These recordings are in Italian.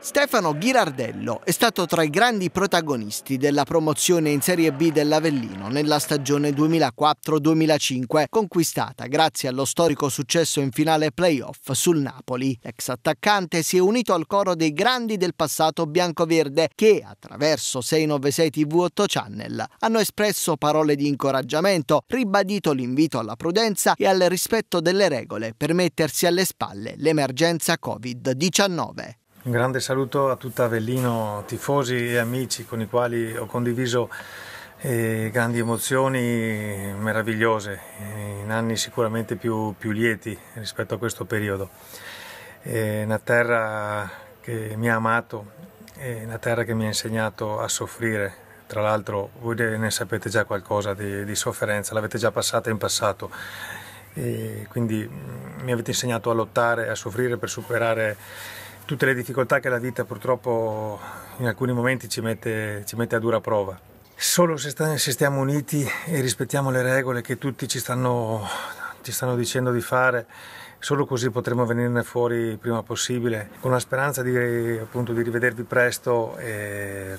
Stefano Ghirardello è stato tra i grandi protagonisti della promozione in Serie B dell'Avellino nella stagione 2004-2005, conquistata grazie allo storico successo in finale playoff sul Napoli. L'ex attaccante si è unito al coro dei grandi del passato biancoverde che, attraverso 696 TV8 Channel, hanno espresso parole di incoraggiamento, ribadito l'invito alla prudenza e al rispetto delle regole per mettersi alle spalle l'emergenza Covid-19. Un grande saluto a tutta Avellino, tifosi e amici con i quali ho condiviso eh, grandi emozioni meravigliose, in anni sicuramente più, più lieti rispetto a questo periodo. È una terra che mi ha amato, è una terra che mi ha insegnato a soffrire. Tra l'altro voi ne sapete già qualcosa di, di sofferenza, l'avete già passata in passato. E quindi mm, mi avete insegnato a lottare, a soffrire per superare tutte le difficoltà che la vita purtroppo in alcuni momenti ci mette, ci mette a dura prova. Solo se, sta, se, stiamo uniti e rispettiamo le regole che tutti ci stanno, ci stanno dicendo di fare, solo così potremo venirne fuori il prima possibile, con la speranza di, appunto, di rivedervi presto e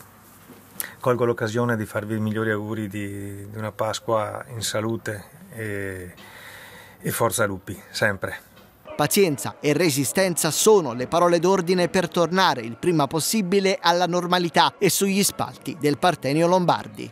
colgo l'occasione di farvi i migliori auguri di, di una Pasqua in salute e, e forza lupi, sempre. Pazienza e resistenza sono le parole d'ordine per tornare il prima possibile alla normalità e sugli spalti del Partenio Lombardi.